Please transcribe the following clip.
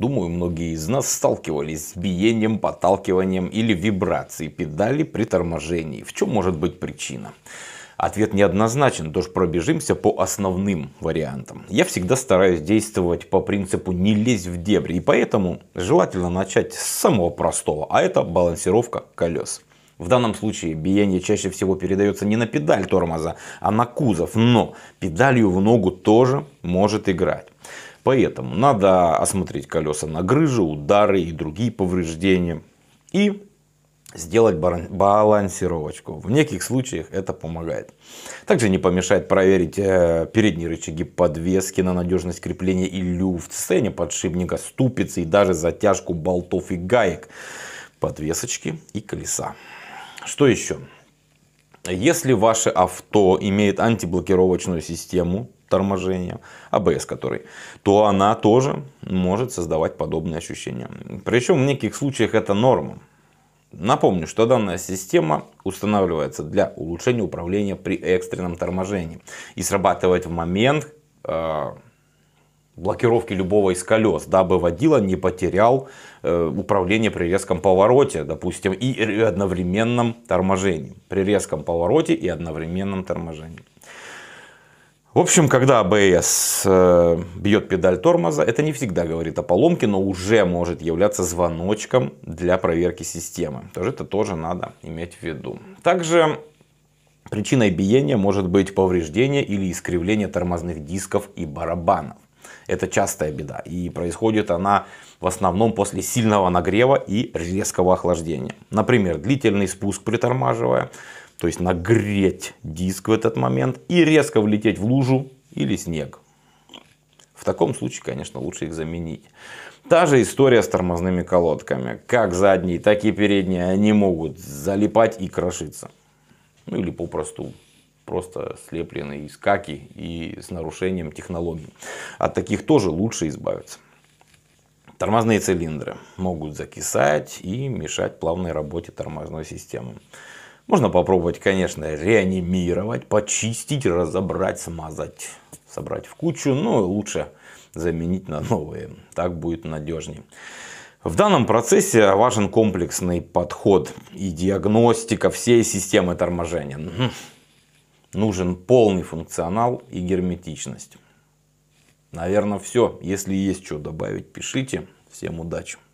Думаю, многие из нас сталкивались с биением, подталкиванием или вибрацией педали при торможении. В чем может быть причина? Ответ неоднозначен, тоже пробежимся по основным вариантам. Я всегда стараюсь действовать по принципу «не лезь в дебри», и поэтому желательно начать с самого простого, а это балансировка колес. В данном случае биение чаще всего передается не на педаль тормоза, а на кузов, но педалью в ногу тоже может играть. Поэтому надо осмотреть колеса на грыже, удары и другие повреждения. И сделать балансировочку. В неких случаях это помогает. Также не помешает проверить э, передние рычаги подвески на надежность крепления и люфт, сцене подшипника, ступицы и даже затяжку болтов и гаек подвесочки и колеса. Что еще? Если ваше авто имеет антиблокировочную систему торможения, ABS, а который, то она тоже может создавать подобные ощущения. Причем в неких случаях это норма. Напомню, что данная система устанавливается для улучшения управления при экстренном торможении и срабатывать в момент э, блокировки любого из колес, дабы водила не потерял э, управление при резком повороте, допустим, и одновременном торможении. При резком повороте и одновременном торможении. В общем, когда АБС э, бьет педаль тормоза, это не всегда говорит о поломке, но уже может являться звоночком для проверки системы. Тоже это тоже надо иметь в виду. Также причиной биения может быть повреждение или искривление тормозных дисков и барабанов. Это частая беда. И происходит она в основном после сильного нагрева и резкого охлаждения. Например, длительный спуск притормаживая, то есть нагреть диск в этот момент и резко влететь в лужу или снег. В таком случае, конечно, лучше их заменить. Та же история с тормозными колодками. Как задние, так и передние они могут залипать и крошиться. Ну или попросту просто слеплены из каки и с нарушением технологий. От таких тоже лучше избавиться. Тормозные цилиндры могут закисать и мешать плавной работе тормозной системы. Можно попробовать, конечно, реанимировать, почистить, разобрать, смазать, собрать в кучу, но ну, лучше заменить на новые. Так будет надежнее. В данном процессе важен комплексный подход и диагностика всей системы торможения нужен полный функционал и герметичность. Наверное, все. Если есть что добавить, пишите. Всем удачи!